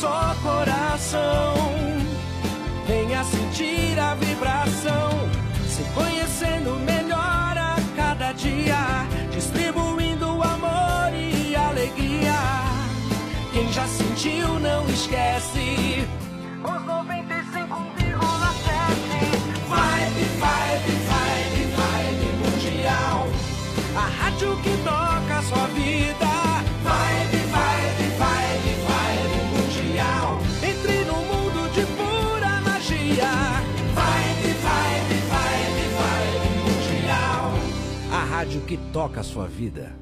só coração. Venha sentir a vibração, se conhecendo melhor a cada dia, distribuindo amor e alegria. Quem já sentiu não esquece. Os 95,7 Vibe, vibe, vibe, vibe mundial. A rádio que toca sua vida. rádio que toca a sua vida.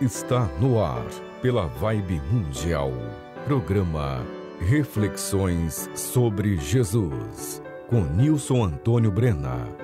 Está no ar, pela Vibe Mundial. Programa Reflexões sobre Jesus, com Nilson Antônio Brena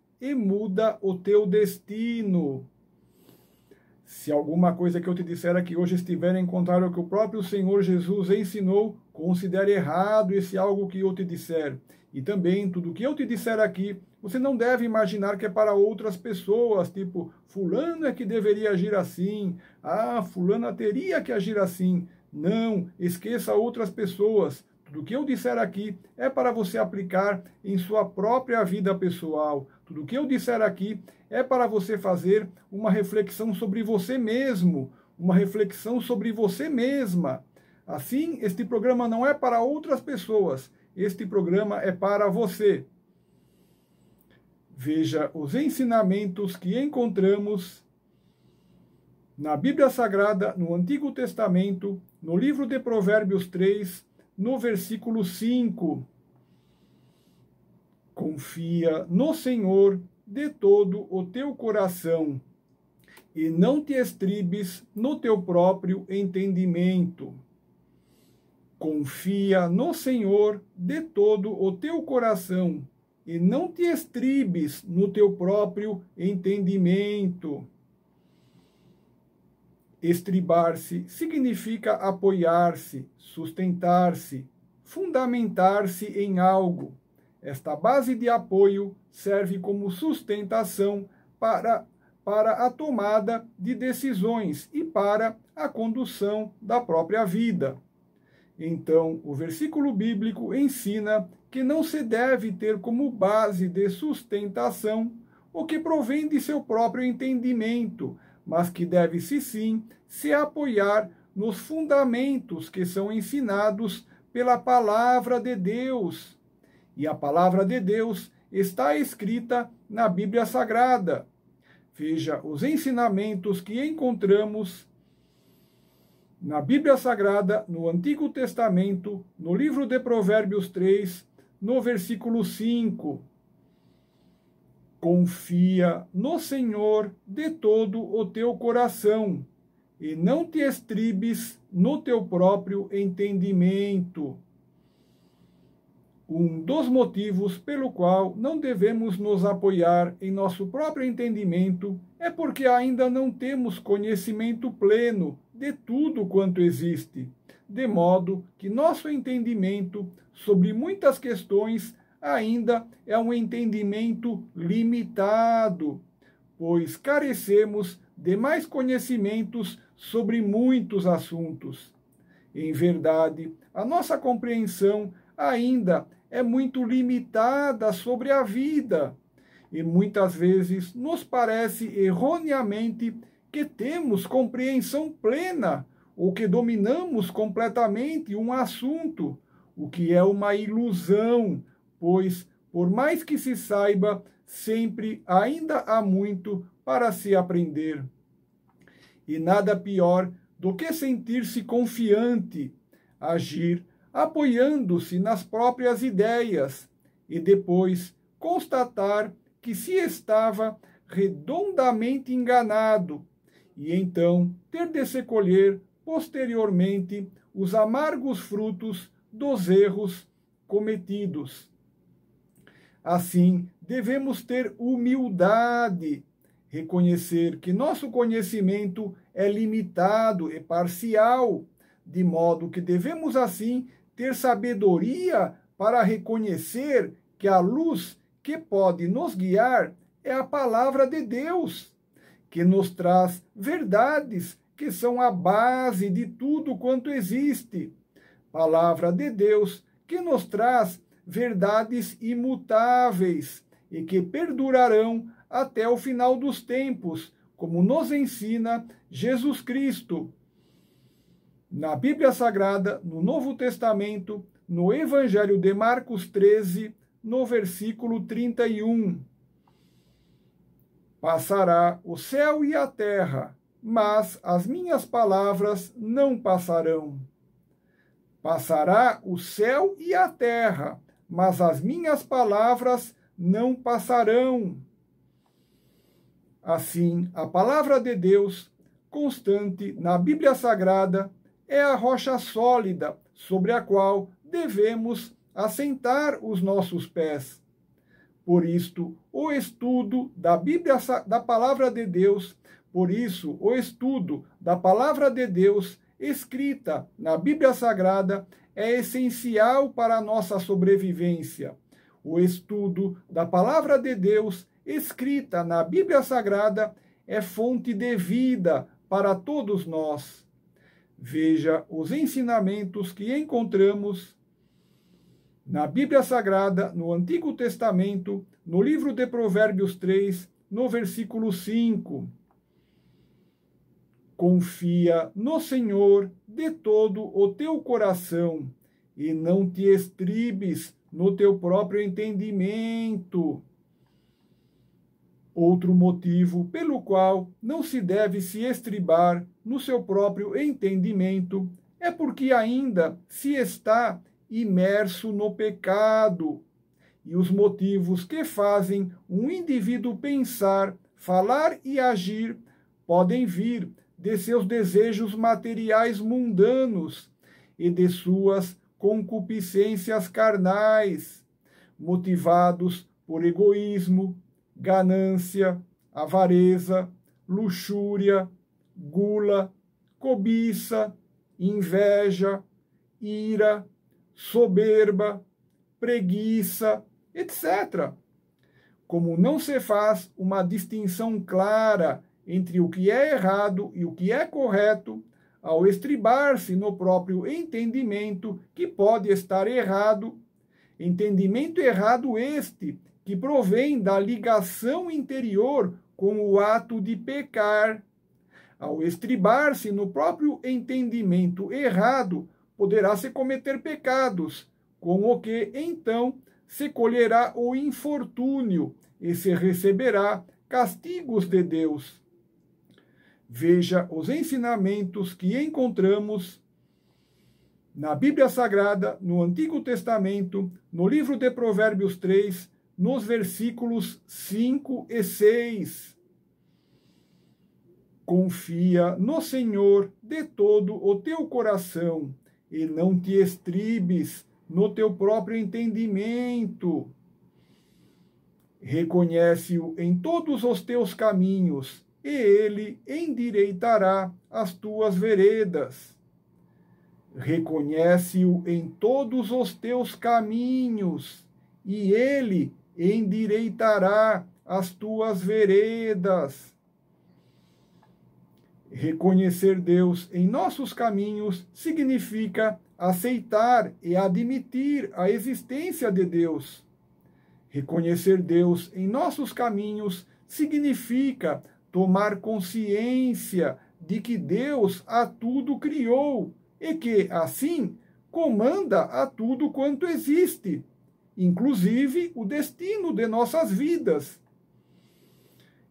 e muda o teu destino. Se alguma coisa que eu te disser aqui é hoje estiver em contrário ao que o próprio Senhor Jesus ensinou, considere errado esse algo que eu te disser. E também, tudo que eu te disser aqui, você não deve imaginar que é para outras pessoas, tipo, fulano é que deveria agir assim, ah, fulana teria que agir assim. Não, esqueça outras pessoas. Tudo que eu disser aqui é para você aplicar em sua própria vida pessoal. Tudo que eu disser aqui é para você fazer uma reflexão sobre você mesmo, uma reflexão sobre você mesma. Assim, este programa não é para outras pessoas, este programa é para você. Veja os ensinamentos que encontramos na Bíblia Sagrada, no Antigo Testamento, no livro de Provérbios 3, no versículo 5. Confia no Senhor de todo o teu coração e não te estribes no teu próprio entendimento. Confia no Senhor de todo o teu coração e não te estribes no teu próprio entendimento. Estribar-se significa apoiar-se, sustentar-se, fundamentar-se em algo. Esta base de apoio serve como sustentação para, para a tomada de decisões e para a condução da própria vida. Então, o versículo bíblico ensina que não se deve ter como base de sustentação o que provém de seu próprio entendimento, mas que deve-se sim se apoiar nos fundamentos que são ensinados pela palavra de Deus. E a palavra de Deus está escrita na Bíblia Sagrada. Veja os ensinamentos que encontramos na Bíblia Sagrada, no Antigo Testamento, no livro de Provérbios 3, no versículo 5. Confia no Senhor de todo o teu coração e não te estribes no teu próprio entendimento. Um dos motivos pelo qual não devemos nos apoiar em nosso próprio entendimento é porque ainda não temos conhecimento pleno de tudo quanto existe, de modo que nosso entendimento sobre muitas questões ainda é um entendimento limitado, pois carecemos de mais conhecimentos sobre muitos assuntos. Em verdade, a nossa compreensão ainda é muito limitada sobre a vida e muitas vezes nos parece erroneamente que temos compreensão plena ou que dominamos completamente um assunto, o que é uma ilusão, pois, por mais que se saiba, sempre ainda há muito para se aprender. E nada pior do que sentir-se confiante, agir apoiando-se nas próprias ideias e depois constatar que se estava redondamente enganado e então ter de se colher posteriormente os amargos frutos dos erros cometidos. Assim, devemos ter humildade, reconhecer que nosso conhecimento é limitado e parcial, de modo que devemos, assim, ter sabedoria para reconhecer que a luz que pode nos guiar é a palavra de Deus, que nos traz verdades que são a base de tudo quanto existe. Palavra de Deus que nos traz verdades imutáveis e que perdurarão até o final dos tempos, como nos ensina Jesus Cristo. Na Bíblia Sagrada, no Novo Testamento, no Evangelho de Marcos 13, no versículo 31. Passará o céu e a terra, mas as minhas palavras não passarão. Passará o céu e a terra, mas as minhas palavras não passarão. Assim, a palavra de Deus, constante na Bíblia Sagrada, é a rocha sólida sobre a qual devemos assentar os nossos pés. Por isto, o estudo da Bíblia da palavra de Deus, por isso, o estudo da palavra de Deus escrita na Bíblia Sagrada é essencial para a nossa sobrevivência. O estudo da palavra de Deus, escrita na Bíblia Sagrada, é fonte de vida para todos nós. Veja os ensinamentos que encontramos na Bíblia Sagrada, no Antigo Testamento, no livro de Provérbios 3, no versículo 5. Confia no Senhor de todo o teu coração, e não te estribes no teu próprio entendimento. Outro motivo pelo qual não se deve se estribar no seu próprio entendimento é porque ainda se está imerso no pecado. E os motivos que fazem um indivíduo pensar, falar e agir podem vir de seus desejos materiais mundanos e de suas concupiscências carnais, motivados por egoísmo, ganância, avareza, luxúria, gula, cobiça, inveja, ira, soberba, preguiça, etc. Como não se faz uma distinção clara entre o que é errado e o que é correto, ao estribar-se no próprio entendimento que pode estar errado, entendimento errado este que provém da ligação interior com o ato de pecar. Ao estribar-se no próprio entendimento errado, poderá se cometer pecados, com o que então se colherá o infortúnio e se receberá castigos de Deus veja os ensinamentos que encontramos na Bíblia Sagrada, no Antigo Testamento, no livro de Provérbios 3, nos versículos 5 e 6. Confia no Senhor de todo o teu coração e não te estribes no teu próprio entendimento. Reconhece-o em todos os teus caminhos e ele endireitará as tuas veredas. Reconhece-o em todos os teus caminhos, e ele endireitará as tuas veredas. Reconhecer Deus em nossos caminhos significa aceitar e admitir a existência de Deus. Reconhecer Deus em nossos caminhos significa tomar consciência de que Deus a tudo criou e que, assim, comanda a tudo quanto existe, inclusive o destino de nossas vidas.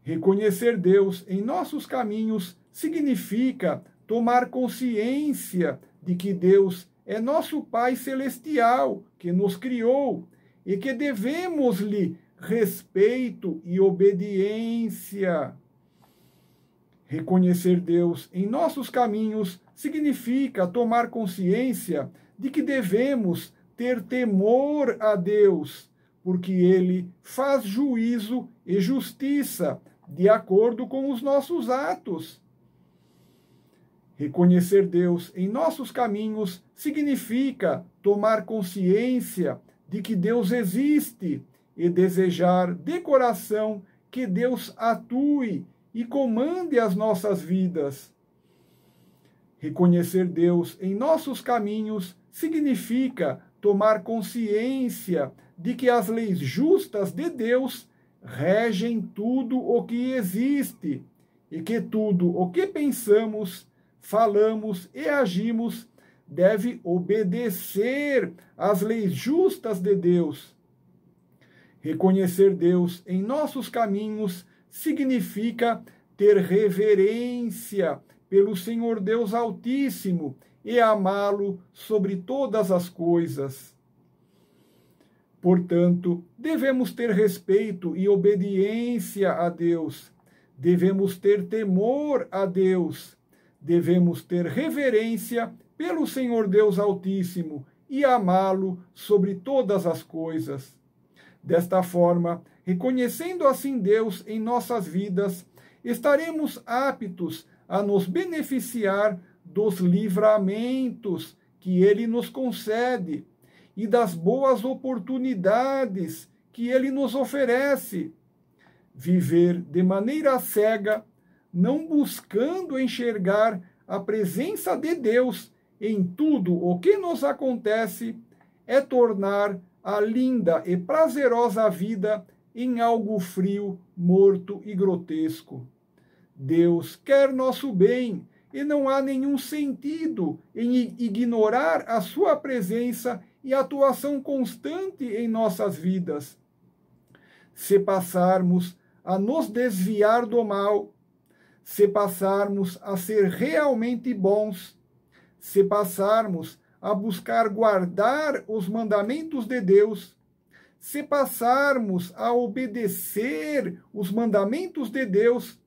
Reconhecer Deus em nossos caminhos significa tomar consciência de que Deus é nosso Pai Celestial, que nos criou, e que devemos-lhe respeito e obediência. Reconhecer Deus em nossos caminhos significa tomar consciência de que devemos ter temor a Deus, porque Ele faz juízo e justiça de acordo com os nossos atos. Reconhecer Deus em nossos caminhos significa tomar consciência de que Deus existe e desejar de coração que Deus atue e comande as nossas vidas. Reconhecer Deus em nossos caminhos significa tomar consciência de que as leis justas de Deus regem tudo o que existe e que tudo o que pensamos, falamos e agimos deve obedecer às leis justas de Deus. Reconhecer Deus em nossos caminhos significa ter reverência pelo Senhor Deus Altíssimo e amá-lo sobre todas as coisas. Portanto, devemos ter respeito e obediência a Deus, devemos ter temor a Deus, devemos ter reverência pelo Senhor Deus Altíssimo e amá-lo sobre todas as coisas. Desta forma, Reconhecendo assim Deus em nossas vidas, estaremos aptos a nos beneficiar dos livramentos que Ele nos concede e das boas oportunidades que Ele nos oferece. Viver de maneira cega, não buscando enxergar a presença de Deus em tudo o que nos acontece, é tornar a linda e prazerosa vida em algo frio, morto e grotesco. Deus quer nosso bem e não há nenhum sentido em ignorar a sua presença e atuação constante em nossas vidas. Se passarmos a nos desviar do mal, se passarmos a ser realmente bons, se passarmos a buscar guardar os mandamentos de Deus, se passarmos a obedecer os mandamentos de Deus,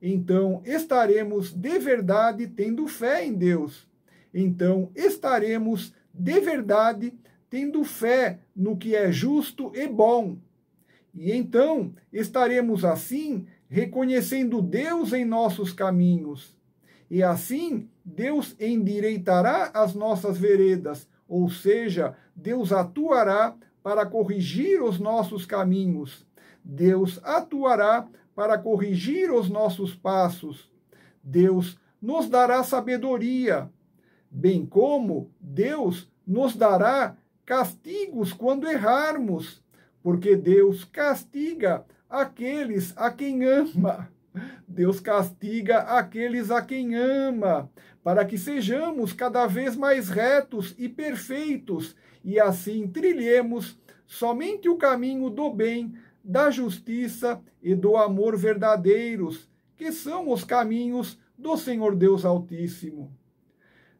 então estaremos de verdade tendo fé em Deus. Então estaremos de verdade tendo fé no que é justo e bom. E então estaremos assim reconhecendo Deus em nossos caminhos. E assim Deus endireitará as nossas veredas, ou seja, Deus atuará para corrigir os nossos caminhos. Deus atuará para corrigir os nossos passos. Deus nos dará sabedoria, bem como Deus nos dará castigos quando errarmos, porque Deus castiga aqueles a quem ama. Deus castiga aqueles a quem ama, para que sejamos cada vez mais retos e perfeitos, e assim trilhemos somente o caminho do bem, da justiça e do amor verdadeiros, que são os caminhos do Senhor Deus Altíssimo.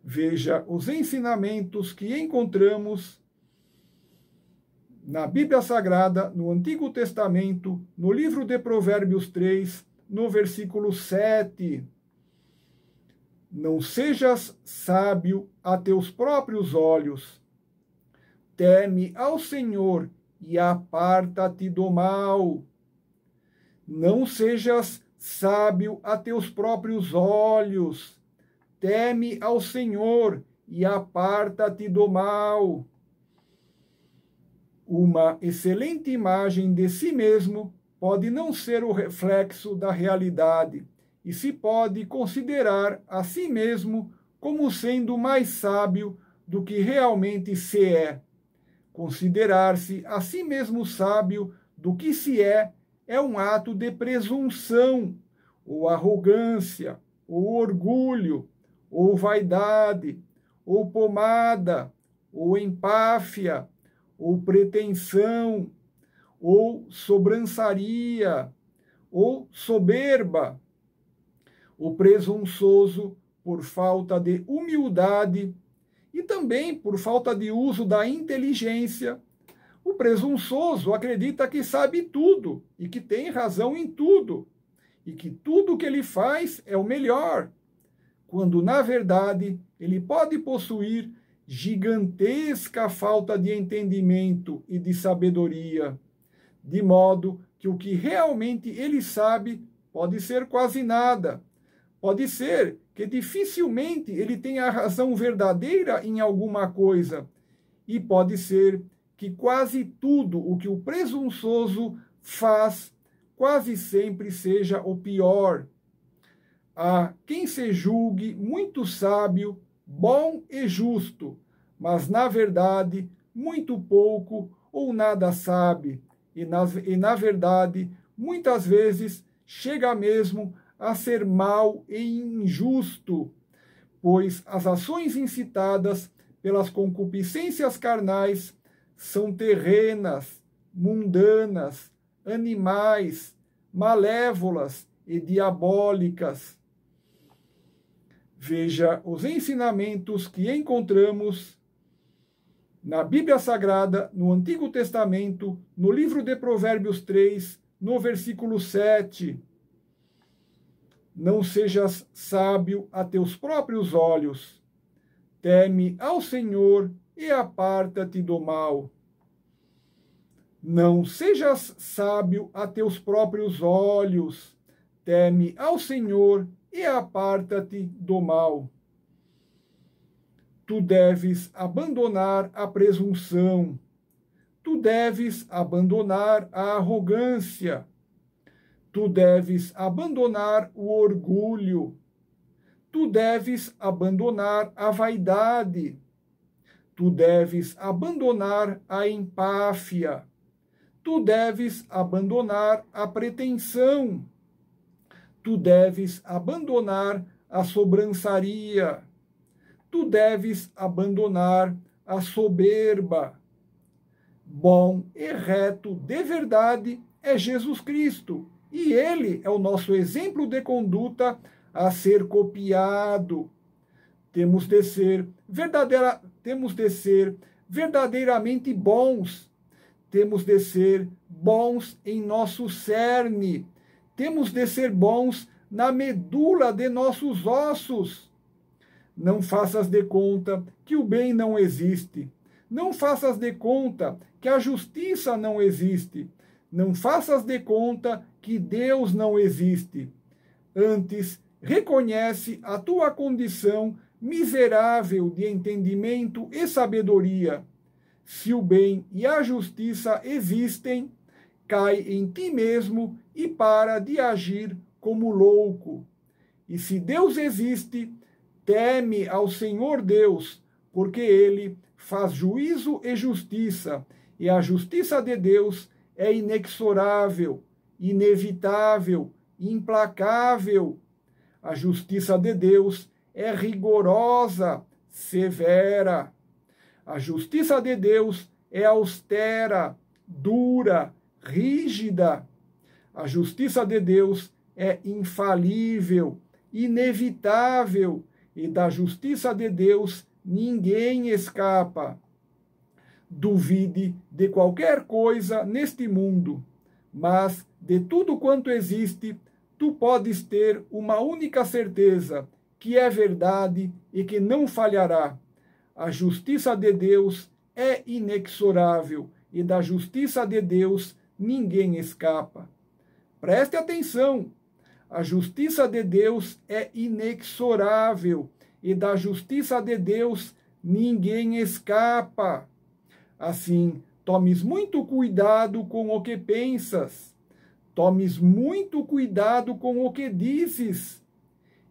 Veja os ensinamentos que encontramos na Bíblia Sagrada, no Antigo Testamento, no livro de Provérbios 3, no versículo 7. Não sejas sábio a teus próprios olhos. Teme ao Senhor e aparta-te do mal. Não sejas sábio a teus próprios olhos. Teme ao Senhor e aparta-te do mal. Uma excelente imagem de si mesmo pode não ser o reflexo da realidade e se pode considerar a si mesmo como sendo mais sábio do que realmente se é. Considerar-se a si mesmo sábio do que se é é um ato de presunção, ou arrogância, ou orgulho, ou vaidade, ou pomada, ou empáfia, ou pretensão, ou sobrançaria, ou soberba. O presunçoso, por falta de humildade e também por falta de uso da inteligência, o presunçoso acredita que sabe tudo e que tem razão em tudo, e que tudo que ele faz é o melhor, quando na verdade ele pode possuir gigantesca falta de entendimento e de sabedoria de modo que o que realmente ele sabe pode ser quase nada. Pode ser que dificilmente ele tenha a razão verdadeira em alguma coisa, e pode ser que quase tudo o que o presunçoso faz quase sempre seja o pior. Há quem se julgue muito sábio, bom e justo, mas na verdade muito pouco ou nada sabe e na, e, na verdade, muitas vezes chega mesmo a ser mal e injusto, pois as ações incitadas pelas concupiscências carnais são terrenas, mundanas, animais, malévolas e diabólicas. Veja os ensinamentos que encontramos na Bíblia Sagrada, no Antigo Testamento, no livro de Provérbios 3, no versículo 7. Não sejas sábio a teus próprios olhos. Teme ao Senhor e aparta-te do mal. Não sejas sábio a teus próprios olhos. Teme ao Senhor e aparta-te do mal. Tu deves abandonar a presunção. Tu deves abandonar a arrogância. Tu deves abandonar o orgulho. Tu deves abandonar a vaidade. Tu deves abandonar a empáfia. Tu deves abandonar a pretensão. Tu deves abandonar a sobrançaria tu deves abandonar a soberba. Bom e reto de verdade é Jesus Cristo, e ele é o nosso exemplo de conduta a ser copiado. Temos de ser verdadeira, temos de ser verdadeiramente bons. Temos de ser bons em nosso cerne. Temos de ser bons na medula de nossos ossos não faças de conta que o bem não existe. Não faças de conta que a justiça não existe. Não faças de conta que Deus não existe. Antes, reconhece a tua condição miserável de entendimento e sabedoria. Se o bem e a justiça existem, cai em ti mesmo e para de agir como louco. E se Deus existe, Teme ao Senhor Deus, porque ele faz juízo e justiça, e a justiça de Deus é inexorável, inevitável, implacável. A justiça de Deus é rigorosa, severa. A justiça de Deus é austera, dura, rígida. A justiça de Deus é infalível, inevitável, e da justiça de Deus, ninguém escapa. Duvide de qualquer coisa neste mundo, mas de tudo quanto existe, tu podes ter uma única certeza, que é verdade e que não falhará. A justiça de Deus é inexorável e da justiça de Deus ninguém escapa. Preste atenção a justiça de Deus é inexorável e da justiça de Deus ninguém escapa. Assim, tomes muito cuidado com o que pensas, tomes muito cuidado com o que dizes,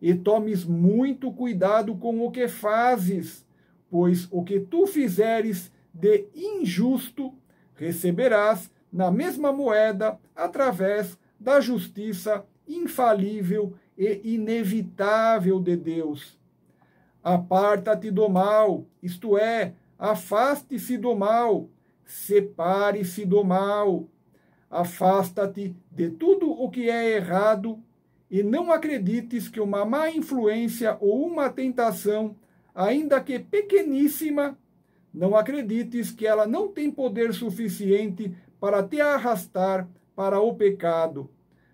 e tomes muito cuidado com o que fazes, pois o que tu fizeres de injusto receberás na mesma moeda através da justiça infalível e inevitável de Deus. Aparta-te do mal, isto é, afaste-se do mal, separe-se do mal, afasta-te de tudo o que é errado e não acredites que uma má influência ou uma tentação, ainda que pequeníssima, não acredites que ela não tem poder suficiente para te arrastar para o pecado.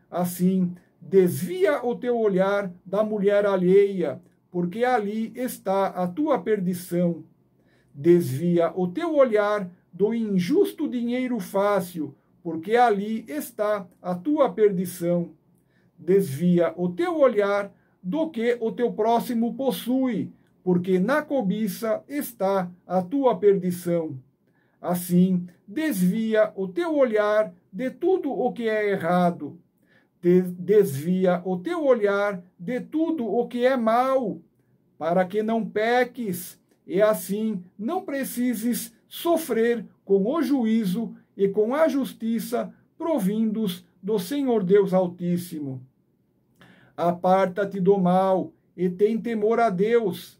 Assim, Desvia o teu olhar da mulher alheia, porque ali está a tua perdição. Desvia o teu olhar do injusto dinheiro fácil, porque ali está a tua perdição. Desvia o teu olhar do que o teu próximo possui, porque na cobiça está a tua perdição. Assim, desvia o teu olhar de tudo o que é errado, desvia o teu olhar de tudo o que é mal, para que não peques, e assim não precises sofrer com o juízo e com a justiça provindos do Senhor Deus Altíssimo. Aparta-te do mal e tem temor a Deus.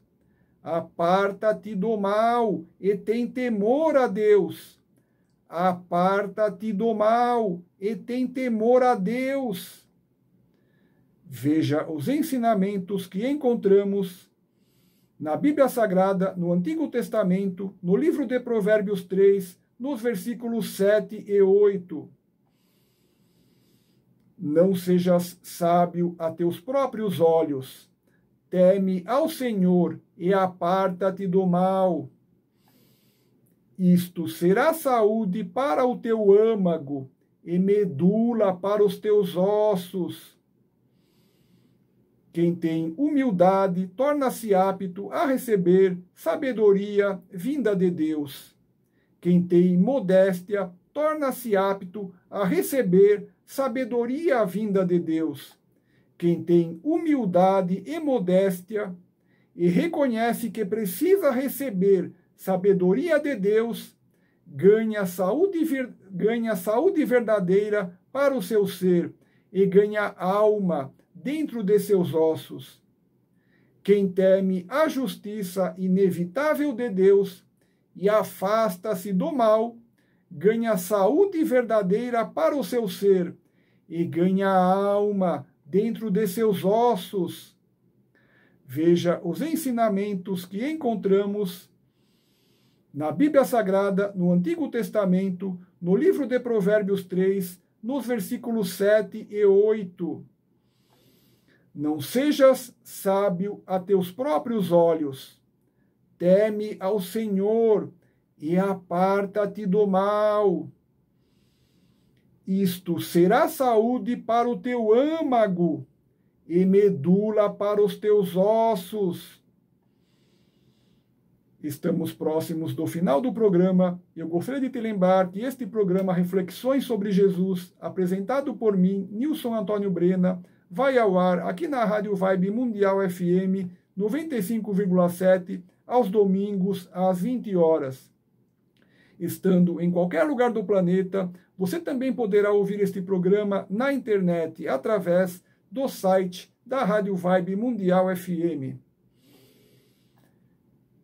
Aparta-te do mal e tem temor a Deus, Aparta-te do mal e tem temor a Deus. Veja os ensinamentos que encontramos na Bíblia Sagrada, no Antigo Testamento, no livro de Provérbios 3, nos versículos 7 e 8. Não sejas sábio a teus próprios olhos. Teme ao Senhor e aparta-te do mal. Isto será saúde para o teu âmago e medula para os teus ossos. Quem tem humildade torna-se apto a receber sabedoria vinda de Deus. Quem tem modéstia torna-se apto a receber sabedoria vinda de Deus. Quem tem humildade e modéstia e reconhece que precisa receber sabedoria de Deus, ganha saúde, ganha saúde verdadeira para o seu ser e ganha alma dentro de seus ossos. Quem teme a justiça inevitável de Deus e afasta-se do mal, ganha saúde verdadeira para o seu ser e ganha alma dentro de seus ossos. Veja os ensinamentos que encontramos na Bíblia Sagrada, no Antigo Testamento, no livro de Provérbios 3, nos versículos 7 e 8. Não sejas sábio a teus próprios olhos. Teme ao Senhor e aparta-te do mal. Isto será saúde para o teu âmago e medula para os teus ossos. Estamos próximos do final do programa e eu gostaria de te lembrar que este programa Reflexões sobre Jesus, apresentado por mim, Nilson Antônio Brena, vai ao ar aqui na Rádio Vibe Mundial FM 95,7 aos domingos às 20 horas. Estando em qualquer lugar do planeta, você também poderá ouvir este programa na internet através do site da Rádio Vibe Mundial FM.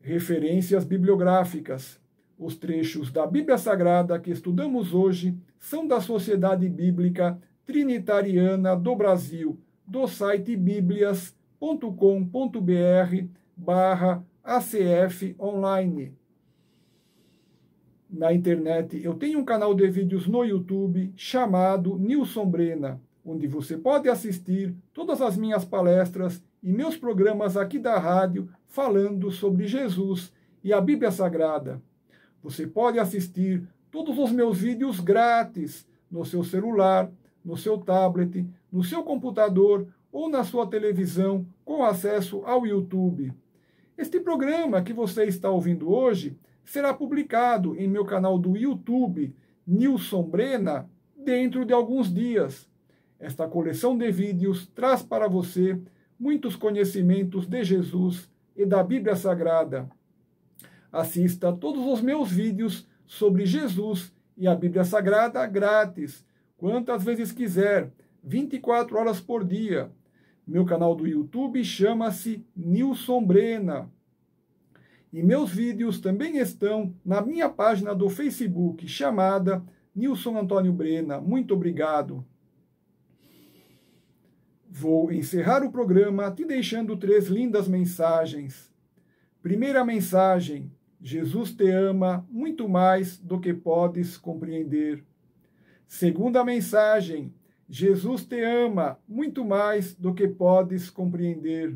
Referências bibliográficas. Os trechos da Bíblia Sagrada que estudamos hoje são da Sociedade Bíblica Trinitariana do Brasil, do site biblias.com.br barra ACF Online. Na internet, eu tenho um canal de vídeos no YouTube chamado Nilson Brena, onde você pode assistir todas as minhas palestras e meus programas aqui da rádio falando sobre Jesus e a Bíblia Sagrada. Você pode assistir todos os meus vídeos grátis no seu celular, no seu tablet, no seu computador ou na sua televisão com acesso ao YouTube. Este programa que você está ouvindo hoje será publicado em meu canal do YouTube, Nilson Brena, dentro de alguns dias. Esta coleção de vídeos traz para você muitos conhecimentos de Jesus e da Bíblia Sagrada. Assista a todos os meus vídeos sobre Jesus e a Bíblia Sagrada grátis, quantas vezes quiser, 24 horas por dia. Meu canal do YouTube chama-se Nilson Brena. E meus vídeos também estão na minha página do Facebook, chamada Nilson Antônio Brena. Muito obrigado. Vou encerrar o programa te deixando três lindas mensagens. Primeira mensagem: Jesus te ama muito mais do que podes compreender. Segunda mensagem: Jesus te ama muito mais do que podes compreender.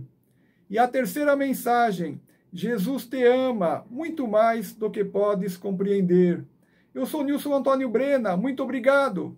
E a terceira mensagem: Jesus te ama muito mais do que podes compreender. Eu sou Nilson Antônio Brena, muito obrigado.